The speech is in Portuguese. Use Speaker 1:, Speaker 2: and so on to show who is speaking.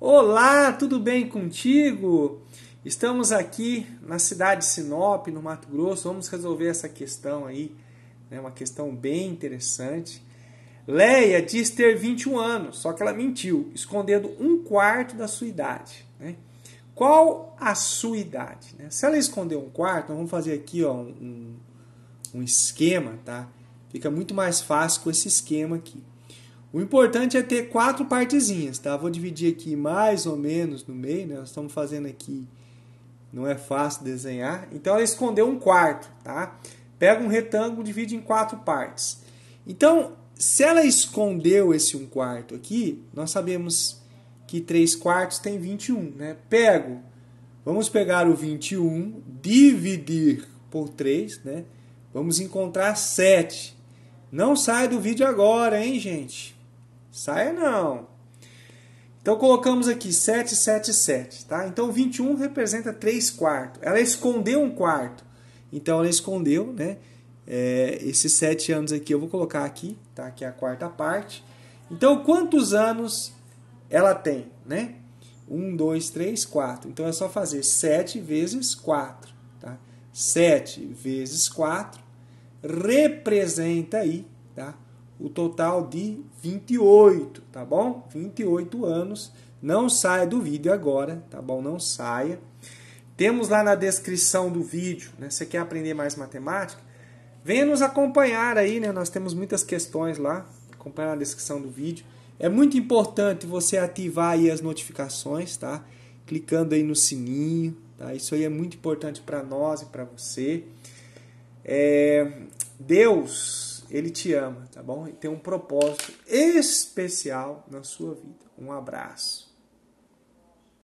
Speaker 1: Olá, tudo bem contigo? Estamos aqui na cidade de Sinop, no Mato Grosso. Vamos resolver essa questão aí, né? uma questão bem interessante. Leia diz ter 21 anos, só que ela mentiu, escondendo um quarto da sua idade. Né? Qual a sua idade? Né? Se ela esconder um quarto, vamos fazer aqui ó, um, um esquema, tá? Fica muito mais fácil com esse esquema aqui. O importante é ter quatro partezinhas, tá? Vou dividir aqui mais ou menos no meio, né? Nós estamos fazendo aqui, não é fácil desenhar. Então ela escondeu um quarto, tá? Pega um retângulo, divide em quatro partes. Então, se ela escondeu esse um quarto aqui, nós sabemos que três quartos tem 21, né? Pego, vamos pegar o 21, dividir por 3, né? Vamos encontrar 7. Não sai do vídeo agora, hein, gente? Saia não. Então colocamos aqui 7, 7, 7, tá? Então 21 representa 3 quartos. Ela escondeu um quarto. Então ela escondeu, né? É, esses 7 anos aqui eu vou colocar aqui, tá? Aqui é a quarta parte. Então quantos anos ela tem, né? 1, 2, 3, 4. Então é só fazer 7 vezes 4, tá? 7 vezes 4 representa aí, tá? o total de 28, tá bom? 28 anos. Não saia do vídeo agora, tá bom? Não saia. Temos lá na descrição do vídeo, né? Você quer aprender mais matemática? Venha nos acompanhar aí, né? Nós temos muitas questões lá. Acompanhe na descrição do vídeo. É muito importante você ativar aí as notificações, tá? Clicando aí no sininho, tá? Isso aí é muito importante para nós e para você. É... Deus ele te ama, tá bom? E tem um propósito especial na sua vida. Um abraço.